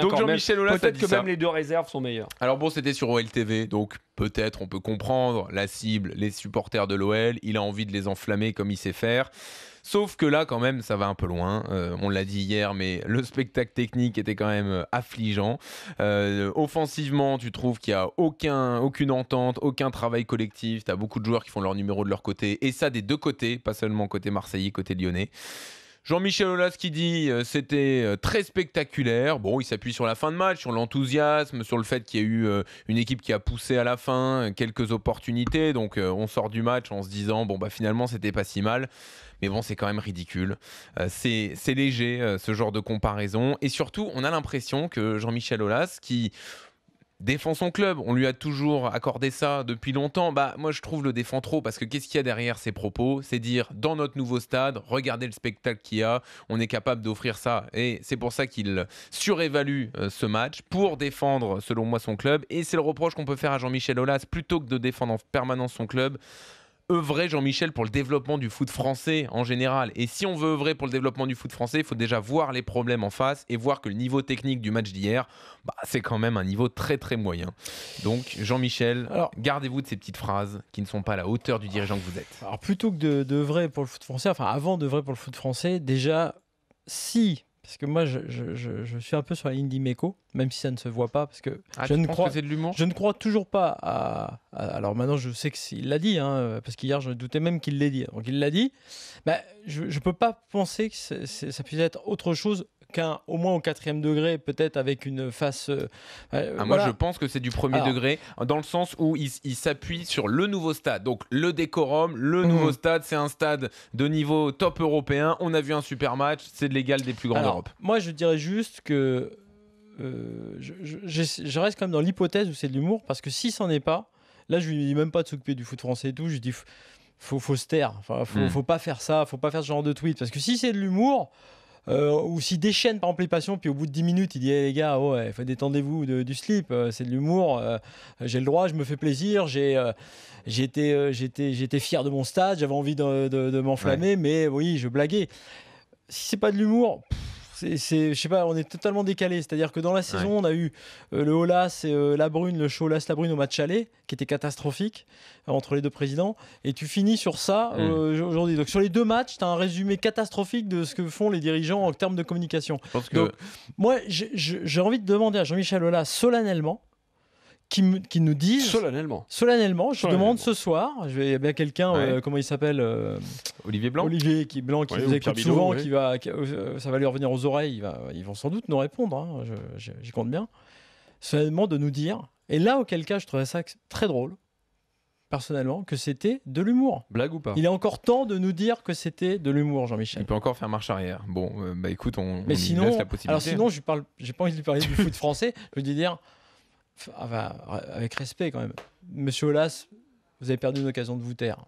Donc Jean-Michel Aulas peut-être que même les deux réserves sont meilleures. Alors bon, c'était sur OLTV, donc peut-être on peut comprendre la cible, les supporters de l'OL, il a envie de les enflammer comme il sait faire. Sauf que là, quand même, ça va un peu loin. Euh, on l'a dit hier, mais le spectacle technique était quand même euh, affligeant. Euh, offensivement, tu trouves qu'il n'y a aucun, aucune entente, aucun travail collectif. Tu as beaucoup de joueurs qui font leur numéro de leur côté. Et ça, des deux côtés, pas seulement côté marseillais, côté lyonnais. Jean-Michel Aulas qui dit euh, c'était euh, très spectaculaire. Bon, il s'appuie sur la fin de match, sur l'enthousiasme, sur le fait qu'il y a eu euh, une équipe qui a poussé à la fin, quelques opportunités. Donc on sort du match en se disant bon bah finalement c'était pas si mal. Mais bon, c'est quand même ridicule. c'est léger ce genre de comparaison. Et surtout, on a l'impression que Jean-Michel Aulas, qui défend son club. On lui a toujours accordé ça depuis longtemps. Bah, moi, je trouve le défend trop parce que qu'est-ce qu'il y a derrière ses propos C'est dire dans notre nouveau stade, regardez le spectacle qu'il y a, on est capable d'offrir ça. Et c'est pour ça qu'il surévalue euh, ce match pour défendre, selon moi, son club. Et c'est le reproche qu'on peut faire à Jean-Michel Aulas plutôt que de défendre en permanence son club œuvrer, Jean-Michel, pour le développement du foot français en général. Et si on veut œuvrer pour le développement du foot français, il faut déjà voir les problèmes en face et voir que le niveau technique du match d'hier, bah, c'est quand même un niveau très très moyen. Donc, Jean-Michel, gardez-vous de ces petites phrases qui ne sont pas à la hauteur du dirigeant que vous êtes. Alors, plutôt que de, pour le foot français, enfin, avant d'œuvrer pour le foot français, déjà, si parce que moi, je, suis un peu sur la ligne d'Imeco, même si ça ne se voit pas, parce que, ah, je, ne crois, je ne crois toujours pas à, Alors maintenant, je sais qu'il l'a dit, hein, parce qu'hier, je doutais même qu'il l'ait dit. Donc il l'a dit. Bah, je ne peux pas penser que ça puisse être autre chose au moins au quatrième degré, peut-être avec une face. Euh, euh, ah, moi, je pense que c'est du premier degré, dans le sens où il, s'appuie sur le nouveau stade. Donc, le décorum, le mhm. nouveau stade, c'est un stade de niveau top européen. On a vu un super match, c'est de l'égal des plus grands d'Europe. Moi, je dirais juste que euh, je, reste quand même dans l'hypothèse où c'est de l'humour, parce que si c'en est pas, là, je lui dis même pas de s'occuper du foot français et tout, je dis faut, faut se taire. Enfin, faut, mhm. faut, pas faire ça, faut pas faire ce genre de tweet. Parce que si c'est de l'humour, euh, ou s'il déchaîne par exemple les puis au bout de 10 minutes, il dit les gars, oh, détendez-vous du slip, euh, c'est de l'humour, euh, j'ai le droit, je me fais plaisir, j'ai j'étais j'étais fier de mon stade, j'avais envie de, m'enflammer, mais oui, je blaguais. Si c'est pas de l'humour, je sais pas, on est totalement décalé. C'est-à-dire que dans la saison, on a eu euh, le hola et euh, la Brune, le show Olas la Brune au match chalet qui était catastrophique euh, entre les deux présidents. Et tu finis sur ça mm. aujourd'hui. Donc sur les deux matchs, tu as un résumé catastrophique de ce que font les dirigeants en termes de communication. Donc, moi, j'ai envie de demander à Jean-Michel Olas solennellement qui, nous disent solennellement. Solennellement, je demande ce soir. Je vais, il y a bien quelqu'un, euh, comment il s'appelle euh, Olivier Blanc. Olivier qui Blanc qui nous écoute souvent, qui va, euh, ça va lui revenir aux oreilles. ils vont sans doute nous répondre. Hein, j'y compte bien. Solennellement de nous dire. Et là, auquel cas, je trouvais ça très drôle, personnellement, que c'était de l'humour. Blague ou pas Il est encore temps de nous dire que c'était de l'humour, Jean-Michel. Il peut encore faire marche arrière. Bon, bah écoute, on, laisse la possibilité. Alors sinon, je parle, j'ai pas envie de lui parler du foot français. Je veux dire Enfin, avec respect quand même. Monsieur Olas, vous avez perdu une occasion de vous taire.